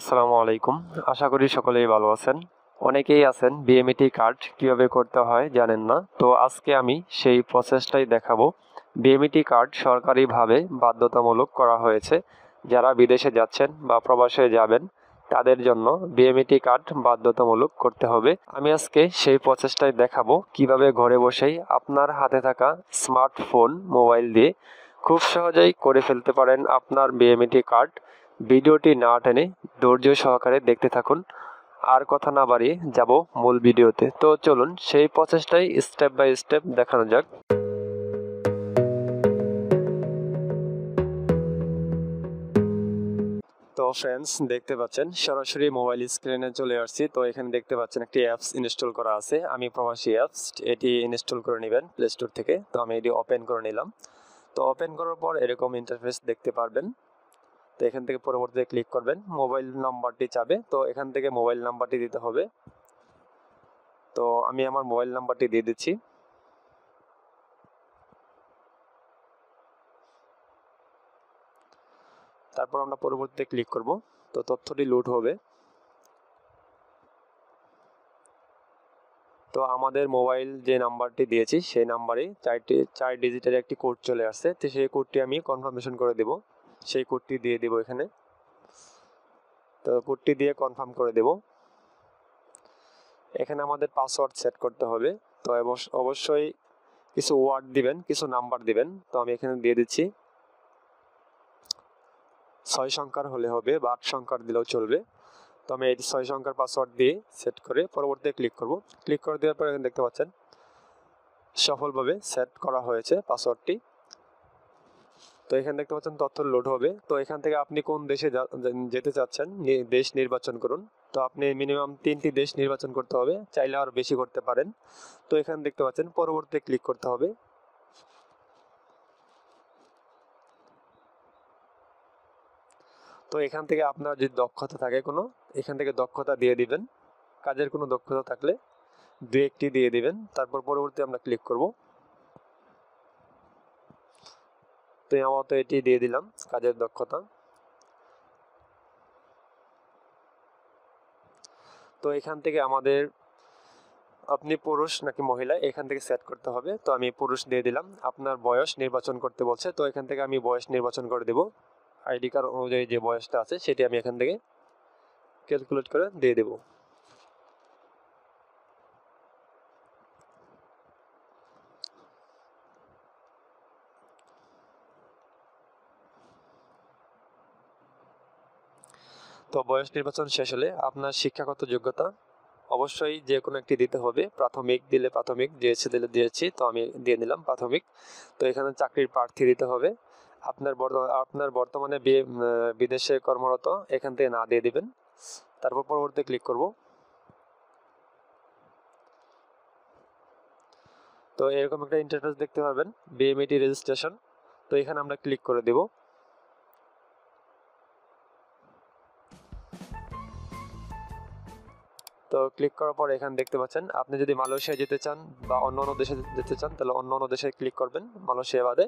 আসসালামু আলাইকুম আশা করি সকলেই ভালো আছেন অনেকেই আছেন বিএমইটি কার্ড e কিভাবে করতে হয় জানেন না তো আজকে আমি সেই প্রসেসটাই দেখাবো বিএমইটি কার্ড e সরকারিভাবে বাধ্যতামূলক করা হয়েছে যারা বিদেশে যাচ্ছেন বা প্রবাসে যাবেন তাদের জন্য বিএমইটি কার্ড e বাধ্যতামূলক করতে হবে আমি আজকে সেই প্রচেষ্টায় দেখাবো কিভাবে ঘরে বসেই আপনার হাতে থাকা স্মার্টফোন মোবাইল দিয়ে খুব সহজেই করে ফেলতে পারেন আপনার বিএমইটি কার্ড ভিডিওটি না টেনে ধৈর্য সহকারে দেখতে থাকুন আর কথা না বাড়িয়ে যাব মূল ভিডিওতে তো চলুন সেই প্রচেষ্টাই স্টেপ বাই স্টেপ দেখানো যাক তো ফ্রেন্ডস দেখতে পাচ্ছেন সরাসরি মোবাইল স্ক্রিনে চলে আসছি তো এখানে দেখতে পাচ্ছেন একটি অ্যাপস ইনস্টল করা আছে আমি প্রবাসী অ্যাপস এটি ইনস্টল করে নেবেন প্লে স্টোর থেকে তো আমি এটি ওপেন করে নিলাম তো ওপেন করার পর এরকম ইন্টারফেস দেখতে পারবেন তো এখান থেকে পরবর্তীতে ক্লিক করবেন মোবাইল নাম্বারটি চাবে তো এখান থেকে মোবাইল নাম্বারটি দিতে হবে তো আমি আমার মোবাইল নাম্বারটি দিয়ে দিচ্ছি তারপর আমরা পরবর্তীতে ক্লিক করব তো তথ্যটি লোড হবে তো আমাদের মোবাইল যে নাম্বারটি দিয়েছি সেই নাম্বারে চারটি চার ডিজিটের একটি কোড চলে আসছে তো সেই কোডটি আমি কনফার্মেশন করে দেবো সেই কোডটি দিয়ে দেব এখানে তো কোডটি দিয়ে কনফার্ম করে দেব এখানে আমাদের পাসওয়ার্ড সেট করতে হবে তো অবশ্যই কিছু ওয়ার্ড দিবেন কিছু নাম্বার দিবেন তো আমি এখানে দিয়ে দিচ্ছি ছয় সংখ্যার হলে হবে বা আট সংখ্যার দিলেও চলবে তো আমি এই ছয় সংখ্যার পাসওয়ার্ড দিয়ে সেট করে পরবর্তীতে ক্লিক করব ক্লিক করে দেওয়ার পর এখানে দেখতে পাচ্ছেন সফলভাবে সেট করা হয়েছে পাসওয়ার্ডটি তো এখানে দেখতে পাচ্ছেন তথ্য লোড হবে তো এখান থেকে আপনি কোন দেশে যেতে চাচ্ছেন দেশ নির্বাচন করুন তো আপনি মিনিমাম তিনটি দেশ নির্বাচন করতে হবে চাইলে আরও বেশি করতে পারেন তো এখানে দেখতে পাচ্ছেন পরবর্তী ক্লিক করতে হবে তো এখান থেকে আপনার যদি দক্ষতা থাকে কোনো এখান থেকে দক্ষতা দিয়ে দিবেন কাজের কোনো দক্ষতা থাকলে দু একটি দিয়ে দিবেন তারপর পরবর্তী আমরা ক্লিক করবো তো এটি দিয়ে দিলাম কাজের দক্ষতা তো এখান থেকে আমাদের আপনি পুরুষ নাকি মহিলা এখান থেকে সেট করতে হবে তো আমি পুরুষ দিয়ে দিলাম আপনার বয়স নির্বাচন করতে বলছে তো এখান থেকে আমি বয়স নির্বাচন করে দেব আইডি কার্ড অনুযায়ী যে বয়সটা আছে সেটি আমি এখান থেকে ক্যালকুলেট করে দিয়ে দেবো তো বয়স নির্বাচন শেষ হলে আপনার শিক্ষাগত যোগ্যতা অবশ্যই যে কোনো একটি দিতে হবে প্রাথমিক দিলে প্রাথমিক দিয়েছে দিলে দিয়েছি তো আমি দিয়ে নিলাম প্রাথমিক তো এখানে চাকরির প্রার্থী দিতে হবে আপনার বর্তমান আপনার বর্তমানে বিদেশে কর্মরত এখান থেকে না দিয়ে দিবেন তারপর পরবর্তী ক্লিক করব তো এরকম একটা ইন্টারফেস দেখতে পারবেন বিএমইটি রেজিস্ট্রেশন e তো এখানে আমরা ক্লিক করে দেবো তো ক্লিক করার পর এখানে দেখতে পাচ্ছেন আপনি যদি মালয়েশিয়া যেতে চান বা অন্য অন্য দেশে যেতে চান তাহলে অন্য অন্য দেশে ক্লিক করবেন মালয়েশিয়া বাদে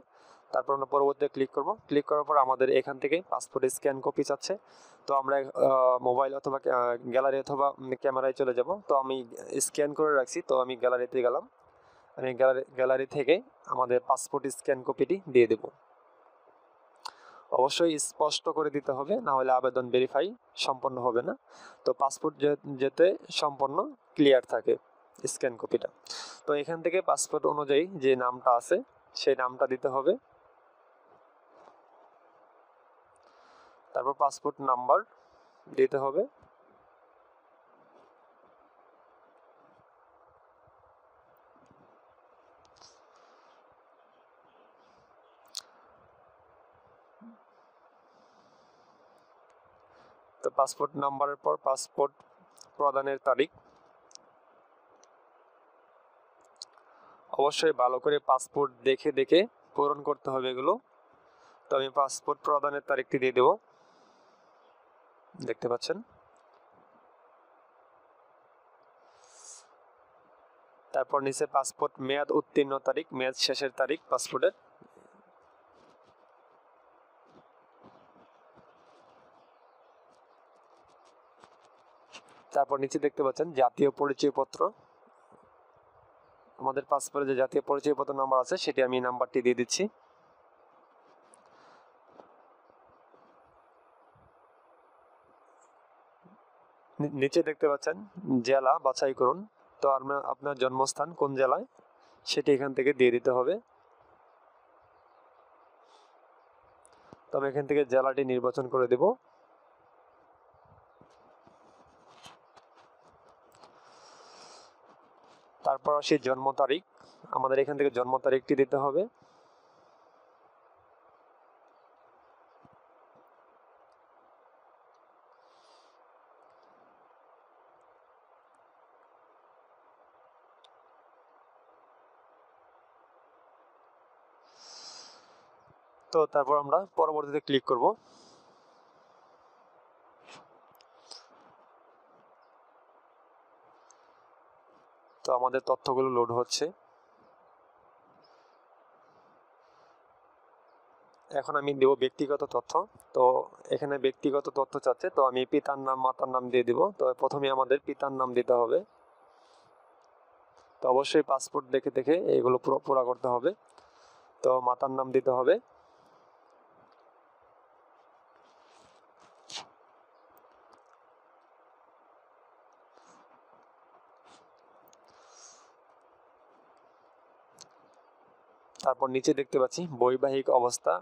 তারপর আমরা পরবর্তীতে ক্লিক করব ক্লিক করার পর আমাদের এখান থেকে পাসপোর্ট স্ক্যান কপি চাচ্ছে তো আমরা মোবাইল অথবা গ্যালারি অথবা ক্যামেরায় চলে যাব তো আমি স্ক্যান করে রাখছি তো আমি গ্যালারিতে গেলাম আমি গ্যালারি গ্যালারি থেকে আমাদের পাসপোর্ট স্ক্যান কপিটি দিয়ে দেবো অবশ্যই স্পষ্ট করে দিতে হবে না হলে আবেদন ভেরিফাই সম্পন্ন হবে না তো পাসপোর্ট যেতে সম্পন্ন ক্লিয়ার থাকে স্ক্যান কপিটা তো এখান থেকে পাসপোর্ট অনুযায়ী যে নামটা আছে সেই নামটা দিতে হবে তারপর পাসপোর্ট নাম্বার দিতে হবে পাসপোর্ট নাম্বারের পর পাসপোর্ট প্রদানের তারিখ অবশ্যই ভালো করে পাসপোর্ট দেখে দেখে পূরণ করতে হবে এগুলো তো আমি পাসপোর্ট প্রদানের তারিখটি দিয়ে দেব দেখতে পাচ্ছেন তারপর নিচে পাসপোর্ট মেয়াদ উত্তীর্ণ তারিখ মেয়াদ শেষের তারিখ পাসপোর্টের তারপর নিচে দেখতে পাচ্ছেন জাতীয় পরিচয়পত্র আমাদের পাসপোর্টে যে জাতীয় পরিচয়পত্র নাম্বার আছে সেটি আমি নাম্বারটি দিয়ে দিচ্ছি নিচে দেখতে পাচ্ছেন জেলা বাছাই করুন তো আপনার জন্মস্থান কোন জেলায় সেটি এখান থেকে দিয়ে দিতে হবে তবে এখান থেকে জেলাটি নির্বাচন করে দেবো মাসের জন্ম তারিখ আমাদের এখান থেকে জন্ম তারিখটি দিতে হবে তো তারপর আমরা পরবর্তীতে ক্লিক করবো তো আমাদের তথ্যগুলো লোড হচ্ছে এখন আমি দেব ব্যক্তিগত তথ্য তো এখানে ব্যক্তিগত তথ্য চাচ্ছে তো আমি পিতার নাম মাতার নাম দিয়ে দিব তো প্রথমে আমাদের পিতার নাম দিতে হবে তো অবশ্যই পাসপোর্ট দেখে দেখে এগুলো পুরো পুরা করতে হবে তো মাতার নাম দিতে হবে তারপর নিচে দেখতে পাচ্ছি বৈবাহিক অবস্থা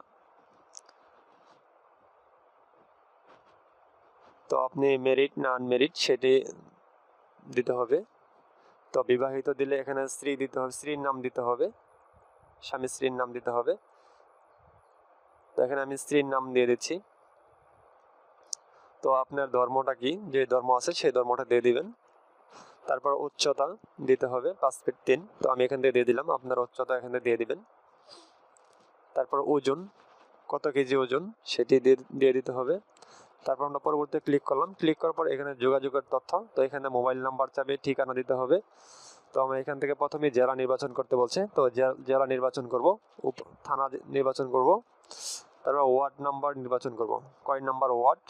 তো আপনি মেরিট না আনমেরিট সেটি দিতে হবে তো বিবাহিত দিলে এখানে স্ত্রী দিতে হবে স্ত্রীর নাম দিতে হবে স্বামী স্ত্রীর নাম দিতে হবে তো এখানে আমি স্ত্রীর নাম দিয়ে দিচ্ছি তো আপনার ধর্মটা কি যে ধর্ম আছে সেই ধর্মটা দিয়ে দিবেন তারপর উচ্চতা দিতে হবে পাঁচ ফিট তিন তো আমি এখান থেকে দিয়ে দিলাম আপনার উচ্চতা এখান থেকে দিয়ে দিবেন তারপর ওজন কত কেজি ওজন সেটি দিয়ে দিতে হবে তারপর আমরা পরবর্তী ক্লিক করলাম ক্লিক করার পর এখানে যোগাযোগের তথ্য তো এখানে মোবাইল নাম্বার চাবে ঠিকানা দিতে হবে তো আমি এখান থেকে প্রথমে জেলা নির্বাচন করতে বলছে তো জেলা নির্বাচন করব উপ থানা নির্বাচন করব তারপর ওয়ার্ড নাম্বার নির্বাচন করব কয় নাম্বার ওয়ার্ড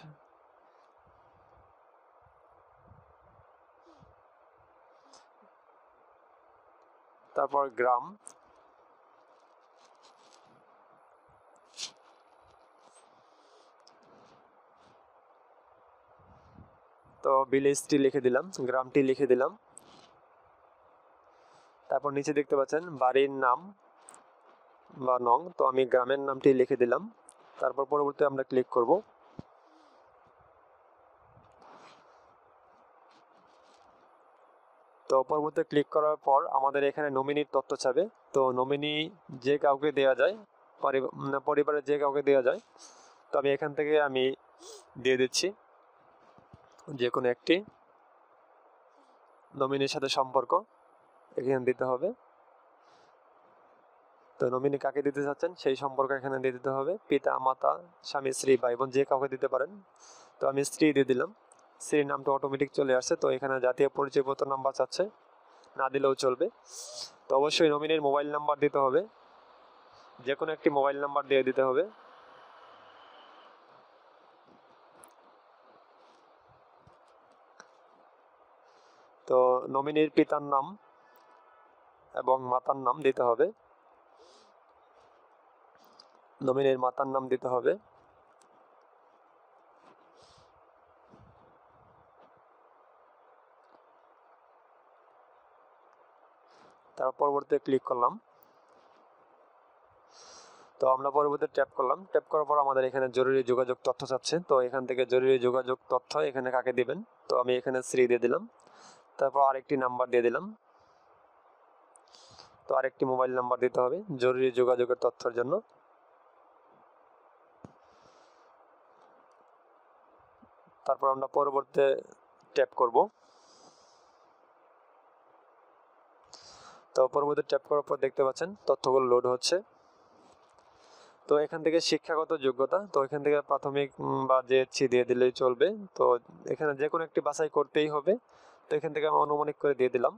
তারপর গ্রাম তো ভিলেজটি লিখে দিলাম গ্রামটি লিখে দিলাম তারপর নিচে দেখতে পাচ্ছেন বাড়ির নাম বা নং তো আমি গ্রামের নামটি লিখে দিলাম তারপর পরবর্তী আমরা ক্লিক করব তো পরবর্তী ক্লিক করার পর আমাদের এখানে নমিনির তথ্য চাবে তো নমিনি যে কাউকে দেওয়া যায় মানে পরিবারের যে কাউকে দেওয়া যায় তো আমি এখান থেকে আমি দিয়ে দিচ্ছি যে কোনো একটি নমিনির সাথে সম্পর্ক এখানে দিতে হবে তো নমিনি কাকে দিতে চাচ্ছেন সেই সম্পর্ক এখানে দিয়ে দিতে হবে পিতা মাতা স্বামী স্ত্রী ভাই বোন যে কাউকে দিতে পারেন তো আমি স্ত্রী দিয়ে দিলাম স্ত্রীর নামটা অটোমেটিক চলে আসছে তো এখানে জাতীয় পরিচয়পত্র নাম্বার চাচ্ছে না দিলেও চলবে তো অবশ্যই নমিনির মোবাইল নাম্বার দিতে হবে যে কোনো একটি মোবাইল নাম্বার দিয়ে দিতে হবে নমিনির পিতার নাম এবং মাতার নাম দিতে হবে নমিনির মাতার নাম দিতে হবে তার পরবর্তী ক্লিক করলাম তো আমরা পরবর্তী ট্যাপ করলাম ট্যাপ করার পর আমাদের এখানে জরুরি যোগাযোগ তথ্য চাচ্ছে তো এখান থেকে জরুরি যোগাযোগ তথ্য এখানে কাকে দিবেন তো আমি এখানে শ্রী দিয়ে দিলাম তারপর আরেকটি নাম্বার দিয়ে দিলাম তো আরেকটি মোবাইল নাম্বার দিতে হবে জরুরি যোগাযোগের তথ্যের জন্য তারপর আমরা পরবর্তীতে ট্যাপ করব তো পরবর্তী ট্যাপ করার পর দেখতে পাচ্ছেন তথ্যগুলো লোড হচ্ছে তো এখান থেকে শিক্ষাগত যোগ্যতা তো এখান থেকে প্রাথমিক বা জেএসসি দিয়ে দিলেই চলবে তো এখানে যে কোনো একটি বাছাই করতেই হবে তো এখান থেকে আমি অনুমানিক করে দিয়ে দিলাম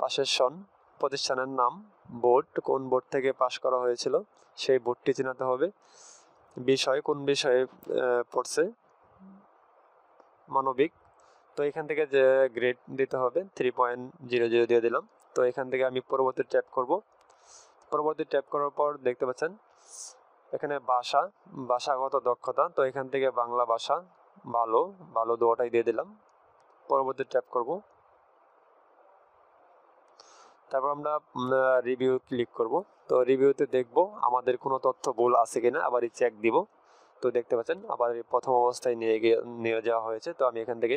পাশের সন প্রতিষ্ঠানের নাম বোর্ড কোন বোর্ড থেকে পাশ করা হয়েছিল সেই বোর্ডটি চেনাতে হবে বিষয় কোন বিষয়ে পড়ছে মানবিক তো এখান থেকে যে গ্রেড দিতে হবে থ্রি পয়েন্ট জিরো জিরো দিয়ে দিলাম তো এখান থেকে আমি পরবর্তী ট্যাপ করব পরবর্তী ট্যাপ করার পর দেখতে পাচ্ছেন এখানে বাসা বাসাগত দক্ষতা তো এখান থেকে বাংলা ভাষা ভালো ভালো দোয়াটাই দিয়ে দিলাম পরবর্তী ট্যাপ করব তারপর আমরা রিভিউ ক্লিক করব তো রিভিউতে দেখব আমাদের কোনো তথ্য ভুল আছে কিনা আবার চেক দিব তো দেখতে পাচ্ছেন আবার প্রথম অবস্থায় নিয়ে গিয়ে নিয়ে যাওয়া হয়েছে তো আমি এখান থেকে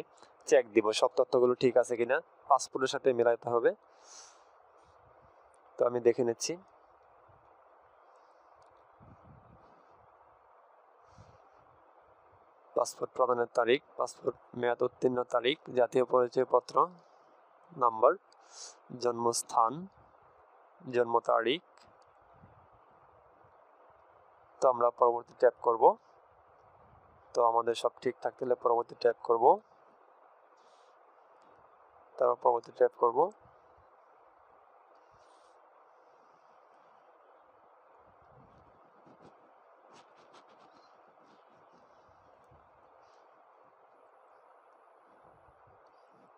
চেক দিব সব তথ্যগুলো ঠিক আছে কিনা পাসপোর্টের সাথে মেলাতে হবে তো আমি দেখে নিচ্ছি পাসপোর্ট প্রদানের তারিখ পাসপোর্ট মেয়াদ উত্তীর্ণ তারিখ জাতীয় পরিচয়পত্র নাম্বার জন্মস্থান জন্ম তারিখ তো আমরা পরবর্তী ট্যাপ করব তো আমাদের সব ঠিকঠাক থাকলে পরবর্তী ট্যাপ করব তারপর পরবর্তী ট্যাপ করব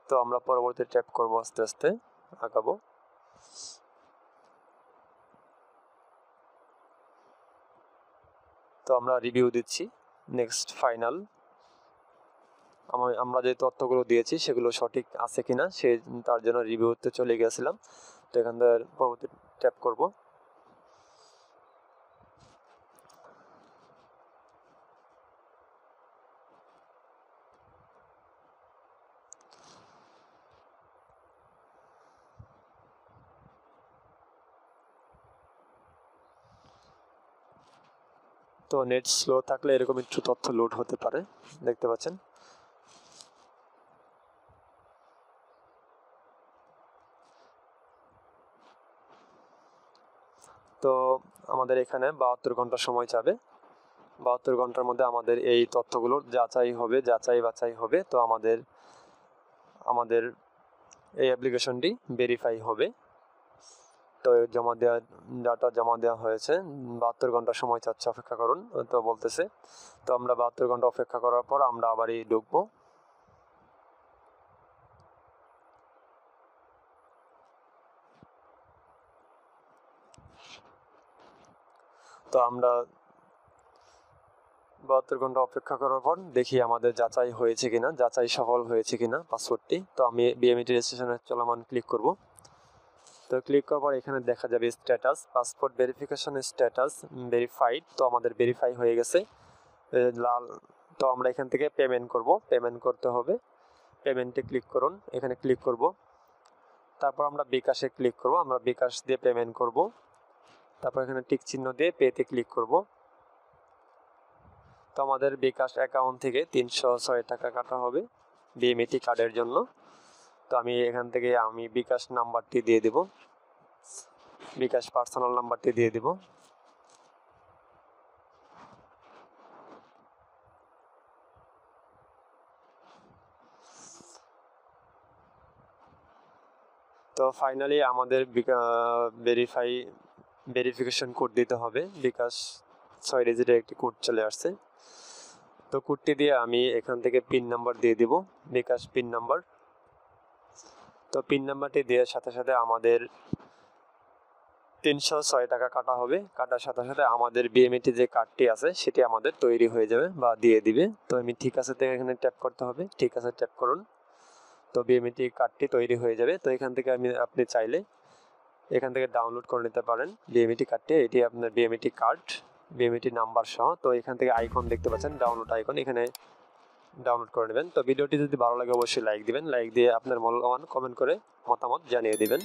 তো আমরা পরবর্তী ট্যাপ করব আস্তে আস্তে আঁকাবো তো আমরা রিভিউ দিচ্ছি নেক্সট ফাইনাল আমরা যে তথ্যগুলো দিয়েছি সেগুলো সঠিক আছে কিনা সে তার জন্য রিভিউতে চলে গেছিলাম তো এখান থেকে পরবর্তী ট্যাপ করবো তো নেট স্লো থাকলে এরকম একটু তথ্য লোড হতে পারে দেখতে পাচ্ছেন তো আমাদের এখানে বাহাত্তর ঘন্টা সময় চাবে বাহাত্তর ঘন্টার মধ্যে আমাদের এই তথ্যগুলো যাচাই হবে যাচাই বাছাই হবে তো আমাদের আমাদের এই অ্যাপ্লিকেশনটি ভেরিফাই হবে তো জমা দেওয়া ডাটা জমা দেওয়া হয়েছে বাহাত্তর ঘন্টা সময় চাচ্ছে অপেক্ষা করুন তো বলতেছে তো আমরা বাহাত্তর ঘন্টা অপেক্ষা করার পর আমরা আবারই ঢুকবো তো আমরা বাহাত্তর ঘন্টা অপেক্ষা করার পর দেখি আমাদের যাচাই হয়েছে কিনা যাচাই সফল হয়েছে কিনা পাসপোর্টটি তো আমি বিএমএটি রেজিস্ট্রেশনের চলমান ক্লিক করবো তো ক্লিক করার পর এখানে দেখা যাবে status passport verification status verified তো আমাদের ভেরিফাই হয়ে গেছে লাল তো আমরা এখান থেকে পেমেন্ট করব পেমেন্ট করতে হবে পেমেন্টে ক্লিক করুন এখানে ক্লিক করব তারপর আমরা বিকাশে ক্লিক করব আমরা বিকাশ দিয়ে পেমেন্ট করব তারপর এখানে টিক চিহ্ন দিয়ে পেতে ক্লিক করব তো আমাদের বিকাশ অ্যাকাউন্ট থেকে তিনশো ছয় টাকা কাটা হবে বিএমএটি কার্ডের জন্য তো আমি এখান থেকে আমি বিকাশ নাম্বারটি দিয়ে দেব বিকাশ পার্সোনাল নাম্বারটি দিয়ে দেব তো ফাইনালি আমাদের ভেরিফাই ভেরিফিকেশন কোড দিতে হবে বিকাশ ছয় ডিজিটের একটি কোড চলে আসছে তো কোডটি দিয়ে আমি এখান থেকে পিন নাম্বার দিয়ে দিব বিকাশ পিন নাম্বার তো পিন নাম্বারটি দেওয়ার সাথে সাথে আমাদের তিনশো ছয় টাকা কাটা হবে কাটার সাথে সাথে আমাদের বিএমএটি e যে কার্ডটি আছে সেটি আমাদের তৈরি হয়ে যাবে বা দিয়ে দিবে তো আমি ঠিক আছে থেকে এখানে ট্যাপ করতে হবে ঠিক আছে ট্যাপ করুন তো বিএমএটি e কার্ডটি তৈরি হয়ে যাবে তো এখান থেকে আমি আপনি চাইলে এখান থেকে ডাউনলোড করে নিতে পারেন বিএমএটি e কার্ডটি এটি আপনার বিএমএটি কার্ড বিএমএটি নাম্বার সহ তো এখান থেকে আইকন দেখতে পাচ্ছেন ডাউনলোড আইকন এখানে ডাউনলোড করে নেবেন তো ভিডিওটি যদি ভালো লাগে অবশ্যই লাইক দিবেন লাইক দিয়ে আপনার মূল্যবান কমেন্ট করে মতামত জানিয়ে দিবেন